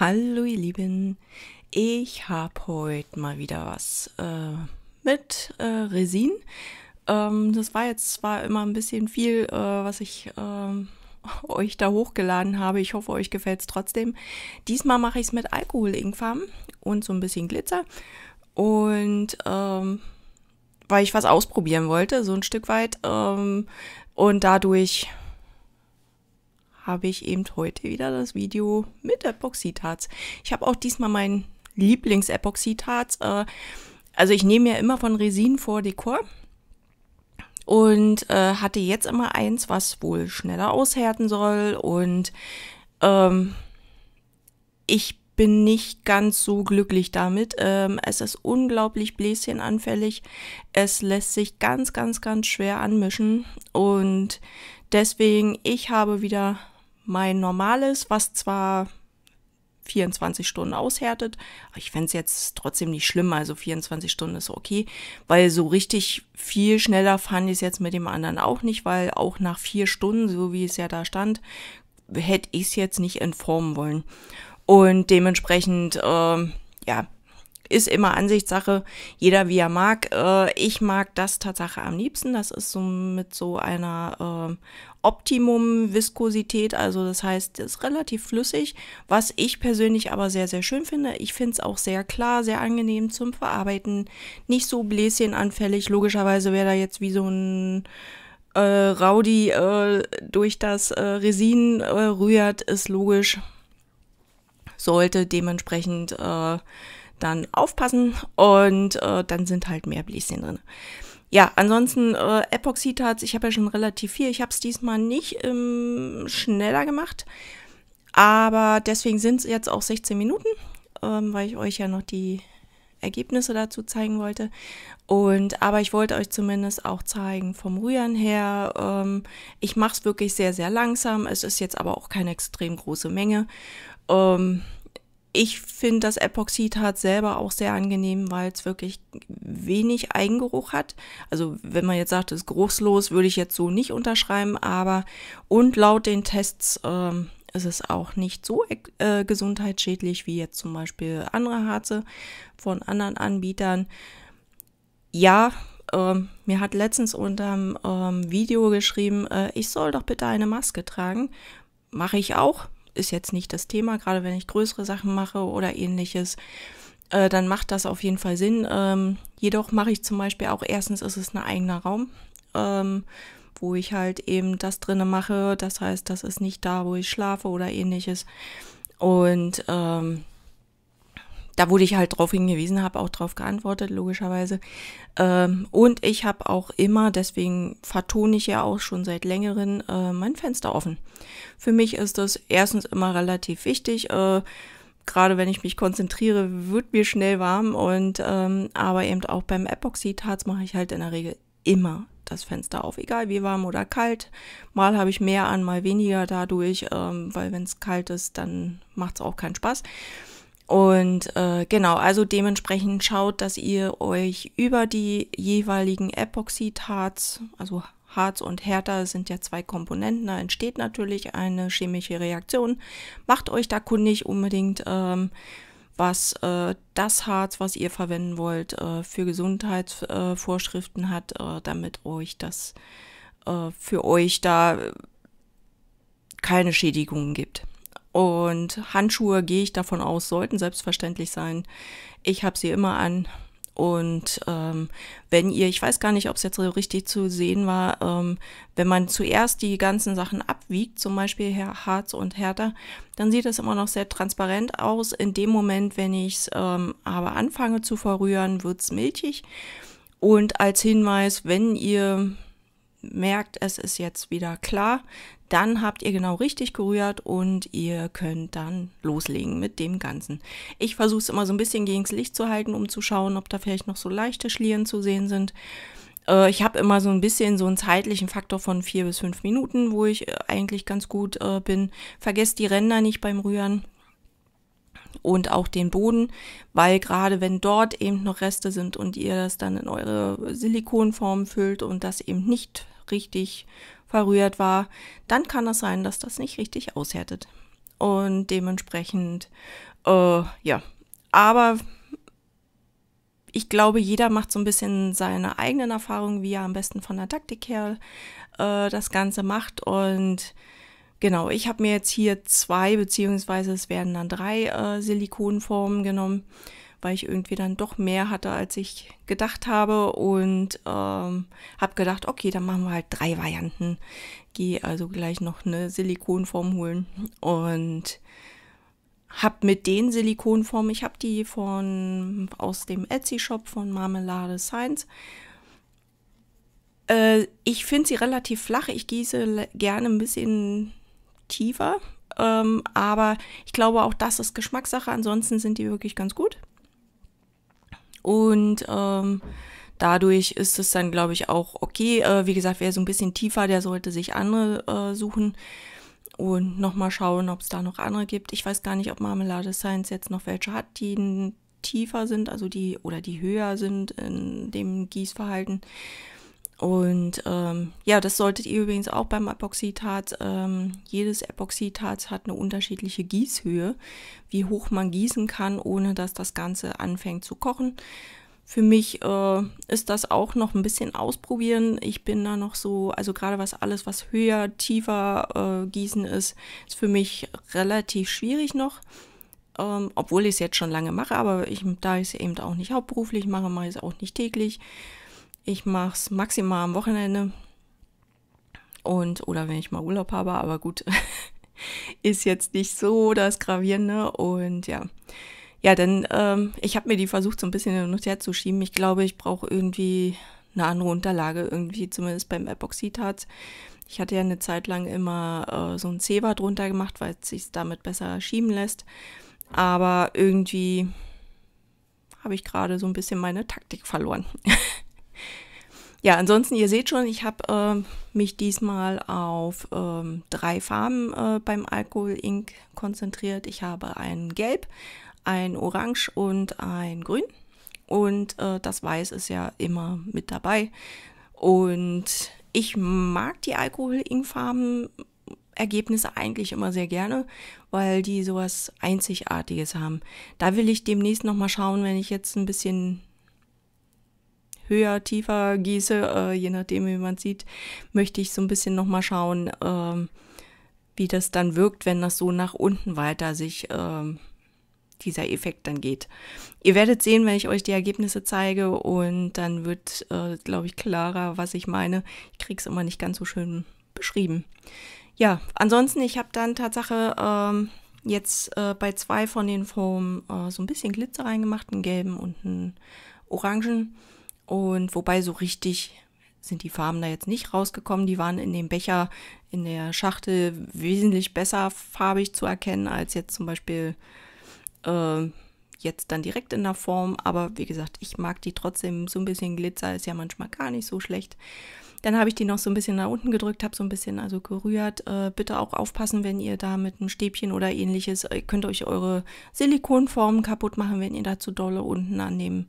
Hallo ihr Lieben, ich habe heute mal wieder was äh, mit äh, Resin. Ähm, das war jetzt zwar immer ein bisschen viel, äh, was ich ähm, euch da hochgeladen habe. Ich hoffe, euch gefällt es trotzdem. Diesmal mache ich es mit Alkohol-Ingfarben und so ein bisschen Glitzer. Und ähm, weil ich was ausprobieren wollte, so ein Stück weit. Ähm, und dadurch habe ich eben heute wieder das Video mit Epoxidharz. Ich habe auch diesmal mein lieblings Lieblingsepoxidharz. Äh, also ich nehme ja immer von Resin vor Dekor und äh, hatte jetzt immer eins, was wohl schneller aushärten soll und ähm, ich bin nicht ganz so glücklich damit. Ähm, es ist unglaublich bläschenanfällig. Es lässt sich ganz, ganz, ganz schwer anmischen und deswegen, ich habe wieder mein normales, was zwar 24 Stunden aushärtet. Aber Ich fände es jetzt trotzdem nicht schlimm, also 24 Stunden ist okay, weil so richtig viel schneller fand ich es jetzt mit dem anderen auch nicht, weil auch nach vier Stunden, so wie es ja da stand, hätte ich es jetzt nicht entformen wollen. Und dementsprechend, äh, ja, ist immer Ansichtssache, jeder wie er mag. Äh, ich mag das Tatsache am liebsten. Das ist so mit so einer ähm, Optimum-Viskosität, also das heißt, es ist relativ flüssig, was ich persönlich aber sehr, sehr schön finde. Ich finde es auch sehr klar, sehr angenehm zum Verarbeiten, nicht so bläschenanfällig. Logischerweise wäre da jetzt wie so ein äh, Raudi äh, durch das äh, Resin äh, rührt, ist logisch. Sollte dementsprechend äh, dann aufpassen und äh, dann sind halt mehr Bläschen drin. Ja, ansonsten äh, Epoxidharz, ich habe ja schon relativ viel. Ich habe es diesmal nicht ähm, schneller gemacht, aber deswegen sind es jetzt auch 16 Minuten, ähm, weil ich euch ja noch die Ergebnisse dazu zeigen wollte. Und aber ich wollte euch zumindest auch zeigen vom Rühren her. Ähm, ich mache es wirklich sehr, sehr langsam. Es ist jetzt aber auch keine extrem große Menge. Ähm, ich finde das Epoxidharz selber auch sehr angenehm, weil es wirklich wenig Eigengeruch hat. Also wenn man jetzt sagt, es ist geruchslos, würde ich jetzt so nicht unterschreiben, aber und laut den Tests ähm, ist es auch nicht so äh, gesundheitsschädlich wie jetzt zum Beispiel andere Harze von anderen Anbietern. Ja, ähm, mir hat letztens unterm ähm, Video geschrieben, äh, ich soll doch bitte eine Maske tragen. Mache ich auch, ist jetzt nicht das Thema, gerade wenn ich größere Sachen mache oder ähnliches, äh, dann macht das auf jeden Fall Sinn. Ähm, jedoch mache ich zum Beispiel auch, erstens ist es ein eigener Raum, ähm, wo ich halt eben das drinne mache. Das heißt, das ist nicht da, wo ich schlafe oder ähnliches. Und ähm, da wurde ich halt drauf hingewiesen, habe auch drauf geantwortet, logischerweise. Ähm, und ich habe auch immer, deswegen vertone ich ja auch schon seit längerem, äh, mein Fenster offen. Für mich ist das erstens immer relativ wichtig. Äh, gerade wenn ich mich konzentriere, wird mir schnell warm. Und ähm, aber eben auch beim Epoxidharz mache ich halt in der Regel immer das Fenster auf, egal wie warm oder kalt. Mal habe ich mehr an, mal weniger dadurch, ähm, weil wenn es kalt ist, dann macht es auch keinen Spaß. Und äh, genau, also dementsprechend schaut, dass ihr euch über die jeweiligen Epoxidharz, also Harz und Härter sind ja zwei Komponenten, da entsteht natürlich eine chemische Reaktion. Macht euch da kundig unbedingt, ähm, was äh, das Harz, was ihr verwenden wollt, äh, für Gesundheitsvorschriften hat, äh, damit euch das äh, für euch da keine Schädigungen gibt. Und Handschuhe gehe ich davon aus, sollten selbstverständlich sein. Ich habe sie immer an. Und ähm, wenn ihr, ich weiß gar nicht, ob es jetzt so richtig zu sehen war, ähm, wenn man zuerst die ganzen Sachen abwiegt, zum Beispiel Harz und Härter, dann sieht es immer noch sehr transparent aus. In dem Moment, wenn ich es ähm, aber anfange zu verrühren, wird es milchig. Und als Hinweis, wenn ihr merkt, es ist jetzt wieder klar, dann habt ihr genau richtig gerührt und ihr könnt dann loslegen mit dem Ganzen. Ich versuche es immer so ein bisschen gegen das Licht zu halten, um zu schauen, ob da vielleicht noch so leichte Schlieren zu sehen sind. Äh, ich habe immer so ein bisschen so einen zeitlichen Faktor von vier bis fünf Minuten, wo ich äh, eigentlich ganz gut äh, bin. Vergesst die Ränder nicht beim Rühren und auch den Boden, weil gerade wenn dort eben noch Reste sind und ihr das dann in eure Silikonform füllt und das eben nicht richtig verrührt war, dann kann es das sein, dass das nicht richtig aushärtet. Und dementsprechend, äh, ja. Aber ich glaube, jeder macht so ein bisschen seine eigenen Erfahrungen, wie er am besten von der Taktik her äh, das Ganze macht. Und genau, ich habe mir jetzt hier zwei, beziehungsweise es werden dann drei äh, Silikonformen genommen weil ich irgendwie dann doch mehr hatte, als ich gedacht habe und ähm, habe gedacht, okay, dann machen wir halt drei Varianten. Gehe also gleich noch eine Silikonform holen und habe mit den Silikonformen, ich habe die von aus dem Etsy Shop von Marmelade Science. Äh, ich finde sie relativ flach. Ich gieße gerne ein bisschen tiefer, ähm, aber ich glaube auch das ist Geschmackssache. Ansonsten sind die wirklich ganz gut. Und ähm, dadurch ist es dann, glaube ich, auch okay. Äh, wie gesagt, wer so ein bisschen tiefer, der sollte sich andere äh, suchen und nochmal schauen, ob es da noch andere gibt. Ich weiß gar nicht, ob Marmelade Science jetzt noch welche hat, die tiefer sind, also die oder die höher sind in dem Gießverhalten. Und ähm, ja, das solltet ihr übrigens auch beim Epoxidharz. Ähm, jedes Epoxidharz hat eine unterschiedliche Gießhöhe, wie hoch man gießen kann, ohne dass das Ganze anfängt zu kochen. Für mich äh, ist das auch noch ein bisschen ausprobieren. Ich bin da noch so, also gerade was alles, was höher, tiefer äh, gießen ist, ist für mich relativ schwierig noch. Ähm, obwohl ich es jetzt schon lange mache, aber ich, da ich es eben auch nicht hauptberuflich mache, mache ich es auch nicht täglich. Ich mache es maximal am Wochenende und oder wenn ich mal Urlaub habe, aber gut, ist jetzt nicht so das Gravierende und ja. Ja, denn ähm, ich habe mir die versucht, so ein bisschen hin und her zu schieben. Ich glaube, ich brauche irgendwie eine andere Unterlage, irgendwie zumindest beim Epoxidharz. Ich hatte ja eine Zeit lang immer äh, so ein Zewa drunter gemacht, weil es sich damit besser schieben lässt. Aber irgendwie habe ich gerade so ein bisschen meine Taktik verloren. Ja, ansonsten, ihr seht schon, ich habe äh, mich diesmal auf ähm, drei Farben äh, beim Alkohol Ink konzentriert. Ich habe ein Gelb, ein Orange und ein Grün. Und äh, das Weiß ist ja immer mit dabei. Und ich mag die Alkohol Ink Farben Ergebnisse eigentlich immer sehr gerne, weil die sowas Einzigartiges haben. Da will ich demnächst nochmal schauen, wenn ich jetzt ein bisschen höher, tiefer gieße, äh, je nachdem, wie man sieht, möchte ich so ein bisschen nochmal schauen, äh, wie das dann wirkt, wenn das so nach unten weiter sich ähm, dieser Effekt dann geht. Ihr werdet sehen, wenn ich euch die Ergebnisse zeige und dann wird, äh, glaube ich, klarer, was ich meine. Ich kriege es immer nicht ganz so schön beschrieben. Ja, ansonsten, ich habe dann Tatsache ähm, jetzt äh, bei zwei von den Formen äh, so ein bisschen Glitzer reingemacht, einen gelben und einen orangen. Und wobei so richtig sind die Farben da jetzt nicht rausgekommen. Die waren in dem Becher, in der Schachtel wesentlich besser farbig zu erkennen als jetzt zum Beispiel äh, jetzt dann direkt in der Form. Aber wie gesagt, ich mag die trotzdem. So ein bisschen Glitzer ist ja manchmal gar nicht so schlecht. Dann habe ich die noch so ein bisschen nach unten gedrückt, habe so ein bisschen also gerührt. Äh, bitte auch aufpassen, wenn ihr da mit einem Stäbchen oder ähnliches, ihr äh, könnt euch eure Silikonformen kaputt machen, wenn ihr da zu dolle unten an dem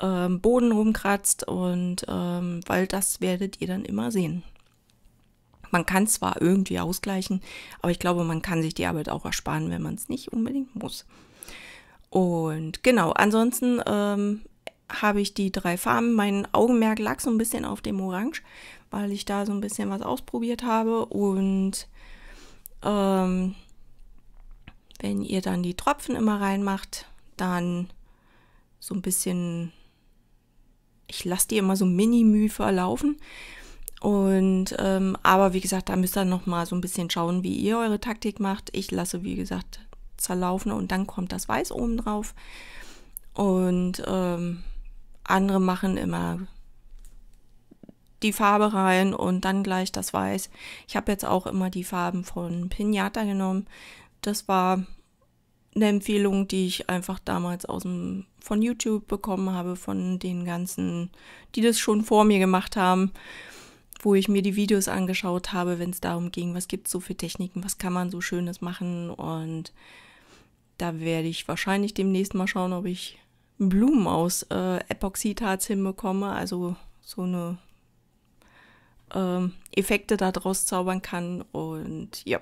ähm, Boden rumkratzt und ähm, weil das werdet ihr dann immer sehen. Man kann zwar irgendwie ausgleichen, aber ich glaube, man kann sich die Arbeit auch ersparen, wenn man es nicht unbedingt muss. Und genau, ansonsten ähm, habe ich die drei Farben. Mein Augenmerk lag so ein bisschen auf dem Orange, weil ich da so ein bisschen was ausprobiert habe. Und ähm, wenn ihr dann die Tropfen immer reinmacht, dann so ein bisschen ich lasse die immer so Mini-Mühe verlaufen. Und ähm, aber wie gesagt, da müsst ihr noch mal so ein bisschen schauen, wie ihr eure Taktik macht. Ich lasse, wie gesagt, zerlaufen und dann kommt das Weiß oben drauf. Und ähm, andere machen immer die Farbe rein und dann gleich das Weiß. Ich habe jetzt auch immer die Farben von Pinata genommen. Das war eine Empfehlung, die ich einfach damals aus dem, von YouTube bekommen habe, von den ganzen, die das schon vor mir gemacht haben, wo ich mir die Videos angeschaut habe, wenn es darum ging, was gibt es so für Techniken, was kann man so Schönes machen. Und da werde ich wahrscheinlich demnächst mal schauen, ob ich Blumen aus äh, Epoxidharz hinbekomme, also so eine ähm, Effekte daraus zaubern kann. Und ja,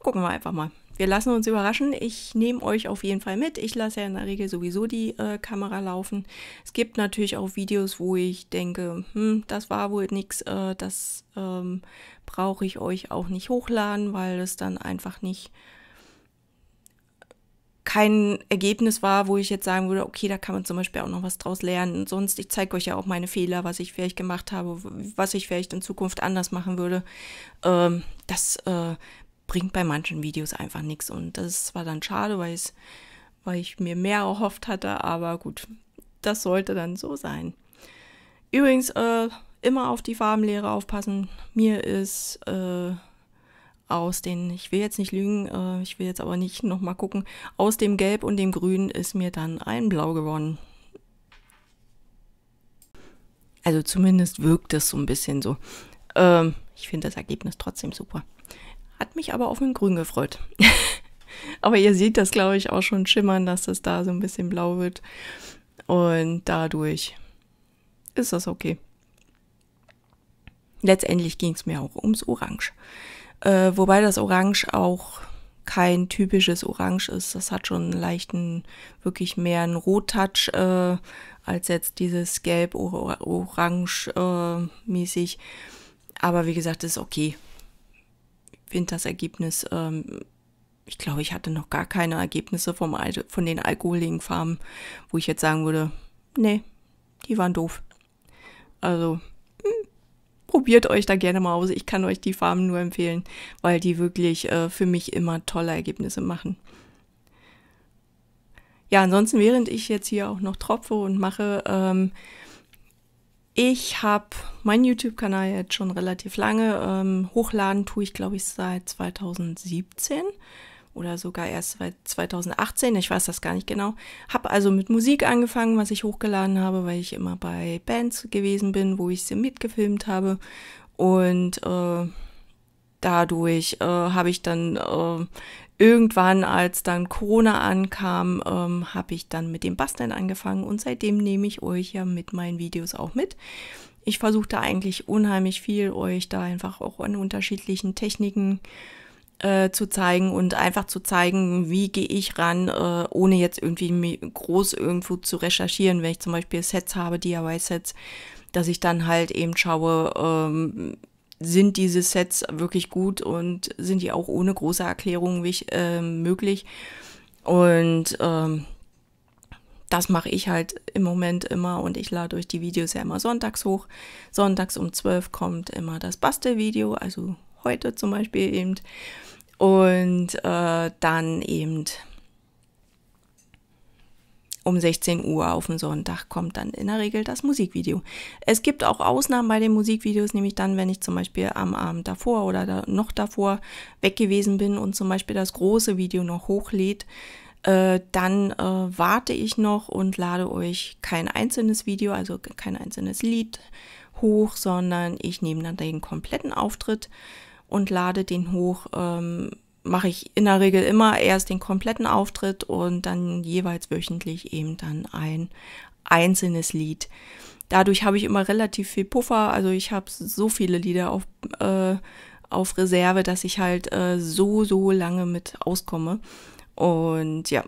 gucken wir einfach mal wir lassen uns überraschen. Ich nehme euch auf jeden Fall mit. Ich lasse ja in der Regel sowieso die äh, Kamera laufen. Es gibt natürlich auch Videos, wo ich denke, hm, das war wohl nichts, äh, das ähm, brauche ich euch auch nicht hochladen, weil es dann einfach nicht kein Ergebnis war, wo ich jetzt sagen würde, okay, da kann man zum Beispiel auch noch was draus lernen. Und sonst, ich zeige euch ja auch meine Fehler, was ich vielleicht gemacht habe, was ich vielleicht in Zukunft anders machen würde. Ähm, das äh, bringt bei manchen Videos einfach nichts. Und das ist zwar dann schade, weil, es, weil ich mir mehr erhofft hatte, aber gut, das sollte dann so sein. Übrigens, äh, immer auf die Farbenlehre aufpassen. Mir ist äh, aus den, ich will jetzt nicht lügen, äh, ich will jetzt aber nicht nochmal gucken, aus dem Gelb und dem Grün ist mir dann ein Blau gewonnen. Also zumindest wirkt das so ein bisschen so. Ähm, ich finde das Ergebnis trotzdem super. Hat mich aber auf den Grün gefreut. aber ihr seht das, glaube ich, auch schon schimmern, dass das da so ein bisschen blau wird. Und dadurch ist das okay. Letztendlich ging es mir auch ums Orange. Äh, wobei das Orange auch kein typisches Orange ist. Das hat schon einen leichten, wirklich mehr einen Rot-Touch äh, als jetzt dieses Gelb-Orange-mäßig. Äh, Aber wie gesagt, ist okay. Winters-Ergebnis. Ähm, ich glaube, ich hatte noch gar keine Ergebnisse vom Al von den alkoholigen Farmen, wo ich jetzt sagen würde, nee, die waren doof. Also mh, hm, probiert euch da gerne mal aus. Ich kann euch die Farmen nur empfehlen, weil die wirklich äh, für mich immer tolle Ergebnisse machen. Ja, ansonsten, während ich jetzt hier auch noch tropfe und mache, ähm, ich habe meinen YouTube-Kanal jetzt schon relativ lange. Ähm, hochladen tue ich, glaube ich, seit 2017 oder sogar erst seit 2018. Ich weiß das gar nicht genau. Habe also mit Musik angefangen, was ich hochgeladen habe, weil ich immer bei Bands gewesen bin, wo ich sie mitgefilmt habe. Und äh, dadurch äh, habe ich dann äh, irgendwann, als dann Corona ankam, ähm, habe ich dann mit dem Basteln angefangen und seitdem nehme ich euch ja mit meinen Videos auch mit. Ich versuche da eigentlich unheimlich viel, euch da einfach auch an unterschiedlichen Techniken äh, zu zeigen und einfach zu zeigen, wie gehe ich ran, äh, ohne jetzt irgendwie groß irgendwo zu recherchieren, wenn ich zum Beispiel Sets habe, DIY-Sets, dass ich dann halt eben schaue, ähm, sind diese Sets wirklich gut und sind die auch ohne große Erklärung äh, möglich. Und ähm, das mache ich halt im Moment immer und ich lade euch die Videos ja immer sonntags hoch. Sonntags um 12 kommt immer das Bastelvideo, also heute zum Beispiel eben. Und äh, dann eben um 16 Uhr auf dem Sonntag kommt dann in der Regel das Musikvideo. Es gibt auch Ausnahmen bei den Musikvideos, nämlich dann, wenn ich zum Beispiel am Abend davor oder da noch davor weg gewesen bin und zum Beispiel das große Video noch hochlädt, äh, dann äh, warte ich noch und lade euch kein einzelnes Video, also kein einzelnes Lied hoch, sondern ich nehme dann den kompletten Auftritt und lade den hoch. Ähm, mache ich in der Regel immer erst den kompletten Auftritt und dann jeweils wöchentlich eben dann ein einzelnes Lied. Dadurch habe ich immer relativ viel Puffer, also ich habe so viele Lieder auf, äh, auf Reserve, dass ich halt äh, so, so lange mit auskomme. Und ja.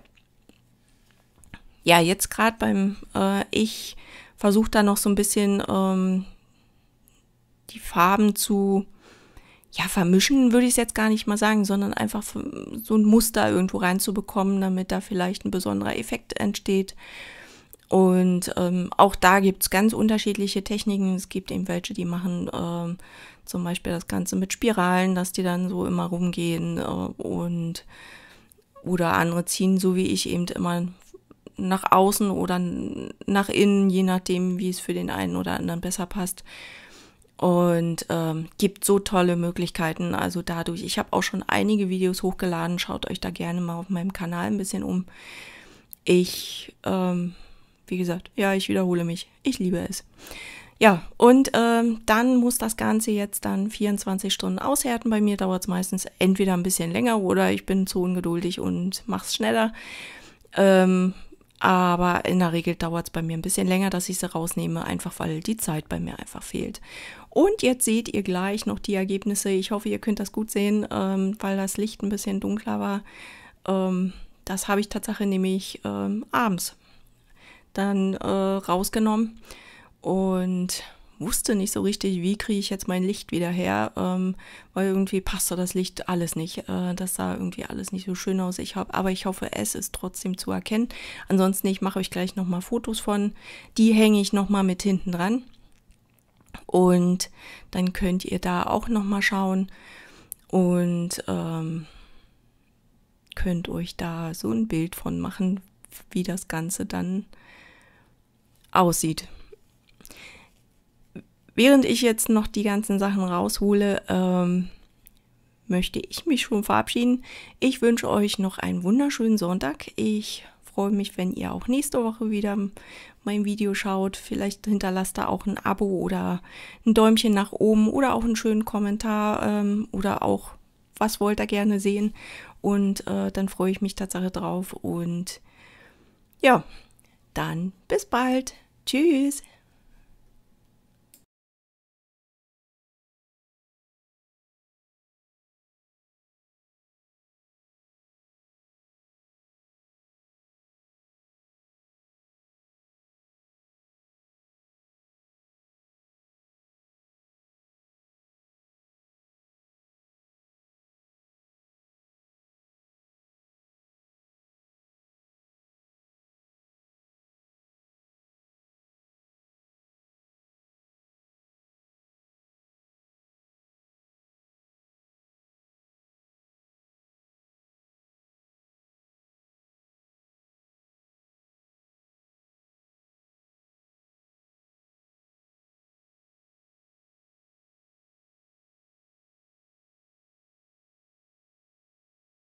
Ja, jetzt gerade beim äh, Ich versuche da noch so ein bisschen ähm, die Farben zu ja, vermischen würde ich es jetzt gar nicht mal sagen, sondern einfach so ein Muster irgendwo reinzubekommen, damit da vielleicht ein besonderer Effekt entsteht. Und ähm, auch da gibt es ganz unterschiedliche Techniken. Es gibt eben welche, die machen ähm, zum Beispiel das Ganze mit Spiralen, dass die dann so immer rumgehen äh, und oder andere ziehen, so wie ich eben immer nach außen oder nach innen, je nachdem, wie es für den einen oder anderen besser passt und ähm, gibt so tolle Möglichkeiten. Also dadurch, ich habe auch schon einige Videos hochgeladen, schaut euch da gerne mal auf meinem Kanal ein bisschen um. Ich, ähm, wie gesagt, ja, ich wiederhole mich, ich liebe es. Ja, und ähm, dann muss das Ganze jetzt dann 24 Stunden aushärten. Bei mir dauert es meistens entweder ein bisschen länger oder ich bin zu ungeduldig und mache es schneller. Ähm, aber in der Regel dauert es bei mir ein bisschen länger, dass ich sie rausnehme, einfach weil die Zeit bei mir einfach fehlt. Und jetzt seht ihr gleich noch die Ergebnisse. Ich hoffe, ihr könnt das gut sehen, ähm, weil das Licht ein bisschen dunkler war. Ähm, das habe ich tatsächlich nämlich ähm, abends dann äh, rausgenommen. Und wusste nicht so richtig, wie kriege ich jetzt mein Licht wieder her, ähm, weil irgendwie passte das Licht alles nicht. Äh, das sah irgendwie alles nicht so schön aus. Ich hab, aber ich hoffe, es ist trotzdem zu erkennen. Ansonsten, ich mache euch gleich nochmal Fotos von. Die hänge ich nochmal mit hinten dran. Und dann könnt ihr da auch nochmal schauen und ähm, könnt euch da so ein Bild von machen, wie das Ganze dann aussieht. Während ich jetzt noch die ganzen Sachen raushole, ähm, möchte ich mich schon verabschieden. Ich wünsche euch noch einen wunderschönen Sonntag. Ich freue mich, wenn ihr auch nächste Woche wieder mein Video schaut. Vielleicht hinterlasst da auch ein Abo oder ein Däumchen nach oben oder auch einen schönen Kommentar ähm, oder auch, was wollt ihr gerne sehen. Und äh, dann freue ich mich tatsächlich drauf. Und ja, dann bis bald. Tschüss.